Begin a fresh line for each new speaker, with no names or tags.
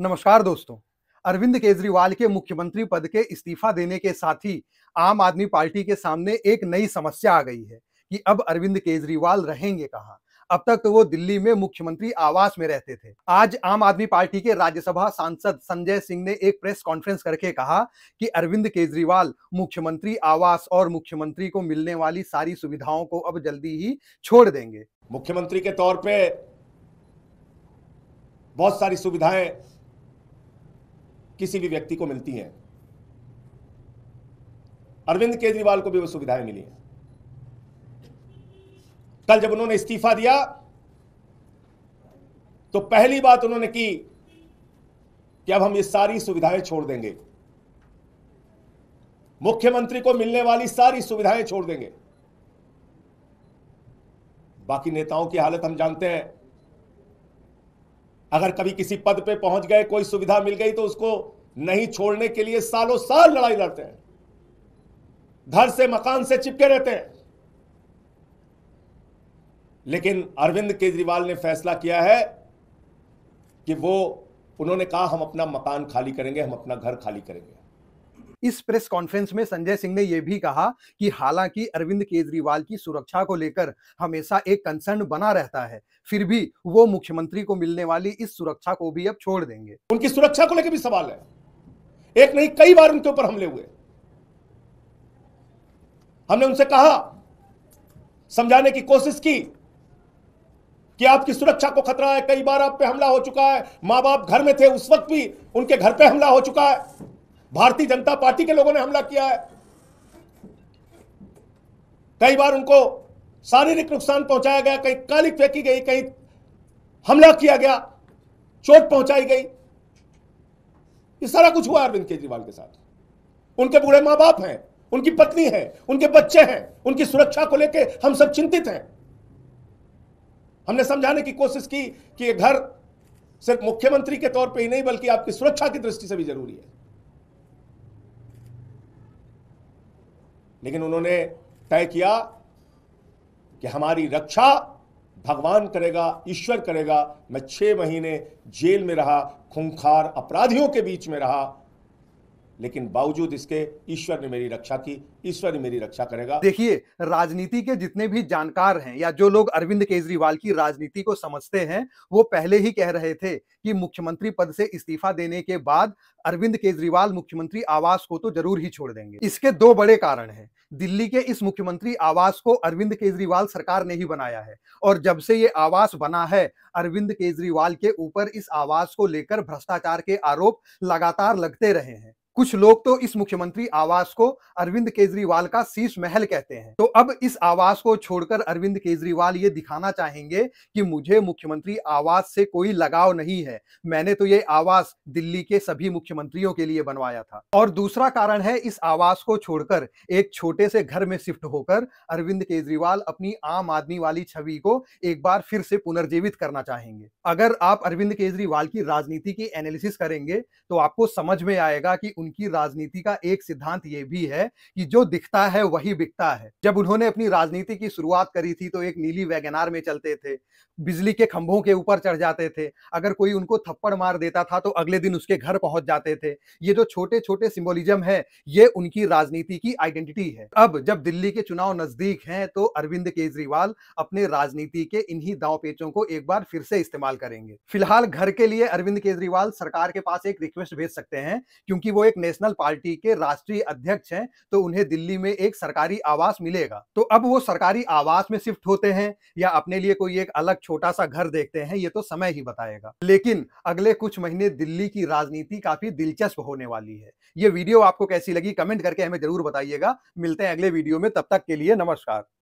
नमस्कार दोस्तों अरविंद केजरीवाल के मुख्यमंत्री पद के इस्तीफा देने के साथ ही आम आदमी पार्टी के सामने एक नई समस्या आ गई है कि अब अरविंद केजरीवाल रहेंगे कहाँ अब तक तो वो दिल्ली में मुख्यमंत्री आवास में रहते थे आज आम आदमी पार्टी के राज्यसभा सांसद संजय सिंह ने एक प्रेस कॉन्फ्रेंस करके कहा कि अरविंद केजरीवाल मुख्यमंत्री आवास और मुख्यमंत्री को मिलने वाली सारी सुविधाओं को अब जल्दी ही छोड़ देंगे
मुख्यमंत्री के तौर पे बहुत सारी सुविधाएं किसी भी व्यक्ति को मिलती हैं अरविंद केजरीवाल को भी वो सुविधाएं मिली हैं कल जब उन्होंने इस्तीफा दिया तो पहली बात उन्होंने की कि अब हम ये सारी सुविधाएं छोड़ देंगे मुख्यमंत्री को मिलने वाली सारी सुविधाएं छोड़ देंगे बाकी नेताओं की हालत हम जानते हैं अगर कभी किसी पद पे पहुंच गए कोई सुविधा मिल गई तो उसको नहीं छोड़ने के लिए सालों साल लड़ाई लड़ते हैं घर से मकान से चिपके रहते हैं लेकिन अरविंद केजरीवाल ने फैसला किया है कि वो उन्होंने कहा हम अपना मकान खाली करेंगे हम अपना घर खाली करेंगे
इस प्रेस कॉन्फ्रेंस में संजय सिंह ने यह भी कहा कि हालांकि अरविंद केजरीवाल की सुरक्षा को लेकर हमेशा एक कंसर्न बना रहता है फिर भी वो मुख्यमंत्री को मिलने वाली इस सुरक्षा को भी अब छोड़ देंगे
उनकी सुरक्षा को लेकर भी सवाल है एक नहीं कई बार उनके ऊपर हमले हुए हमने उनसे कहा समझाने की कोशिश की कि आपकी सुरक्षा को खतरा है कई बार आप पे हमला हो चुका है मां बाप घर में थे उस वक्त भी उनके घर पे हमला हो चुका है भारतीय जनता पार्टी के लोगों ने हमला किया है कई बार उनको शारीरिक नुकसान पहुंचाया गया कहीं काली फेंकी गई कहीं हमला किया गया चोट पहुंचाई गई ये सारा कुछ हुआ अरविंद केजरीवाल के साथ उनके बूढ़े मां बाप हैं उनकी पत्नी है उनके बच्चे हैं उनकी सुरक्षा को लेकर हम सब चिंतित हैं हमने समझाने की कोशिश की कि यह घर सिर्फ मुख्यमंत्री के तौर पे ही नहीं बल्कि आपकी सुरक्षा की दृष्टि से भी जरूरी है लेकिन उन्होंने तय किया कि हमारी रक्षा भगवान करेगा ईश्वर करेगा मैं छह महीने जेल में रहा खूंखार अपराधियों के बीच में रहा लेकिन बावजूद इसके ईश्वर ने मेरी रक्षा की ईश्वर ने मेरी रक्षा करेगा देखिए राजनीति के जितने भी जानकार हैं या जो लोग अरविंद
केजरीवाल की राजनीति को समझते हैं वो पहले ही कह रहे थे कि मुख्यमंत्री पद से इस्तीफा देने के बाद अरविंद केजरीवाल मुख्यमंत्री आवास को तो जरूर ही छोड़ देंगे इसके दो बड़े कारण हैं दिल्ली के इस मुख्यमंत्री आवास को अरविंद केजरीवाल सरकार ने ही बनाया है और जब से ये आवास बना है अरविंद केजरीवाल के ऊपर इस आवास को लेकर भ्रष्टाचार के आरोप लगातार लगते रहे हैं कुछ लोग तो इस मुख्यमंत्री आवास को अरविंद केजरीवाल का शीश महल कहते हैं तो अब इस आवास को छोड़कर अरविंद केजरीवाल ये दिखाना चाहेंगे कि मुझे मुख्यमंत्री आवास से कोई लगाव नहीं है मैंने तो ये आवास दिल्ली के सभी मुख्यमंत्रियों के लिए बनवाया था और दूसरा कारण है इस आवास को छोड़कर एक छोटे से घर में शिफ्ट होकर अरविंद केजरीवाल अपनी आम आदमी वाली छवि को एक बार फिर से पुनर्जीवित करना चाहेंगे अगर आप अरविंद केजरीवाल की राजनीति की एनालिसिस करेंगे तो आपको समझ में आएगा कि उनकी राजनीति का एक सिद्धांत यह भी है कि जो दिखता है वही बिकता है जब उन्होंने अपनी राजनीति की शुरुआत करी थी तो एक नीली वैगनार में चलते थे बिजली के खंभों के ऊपर चढ़ जाते थे अगर कोई उनको थप्पड़ मार देता था तो अगले दिन उसके घर पहुंच जाते थे ये जो छोटे छोटे सिम्बोलिज्म है ये उनकी राजनीति की आइडेंटिटी है अब जब दिल्ली के चुनाव नजदीक हैं तो अरविंद केजरीवाल अपने राजनीति के इन्हीं दाव पेचों को एक बार फिर से इस्तेमाल करेंगे फिलहाल घर के लिए अरविंद केजरीवाल सरकार के पास एक रिक्वेस्ट भेज सकते हैं क्योंकि वो एक एक नेशनल पार्टी के राष्ट्रीय अध्यक्ष हैं तो उन्हें दिल्ली में एक सरकारी आवास मिलेगा तो अब वो सरकारी आवास में शिफ्ट होते हैं या अपने लिए कोई एक अलग छोटा सा घर देखते हैं ये तो समय ही बताएगा लेकिन अगले कुछ महीने दिल्ली की राजनीति काफी दिलचस्प होने वाली है ये वीडियो आपको कैसी लगी कमेंट करके हमें जरूर बताइएगा मिलते हैं अगले वीडियो में तब तक के लिए नमस्कार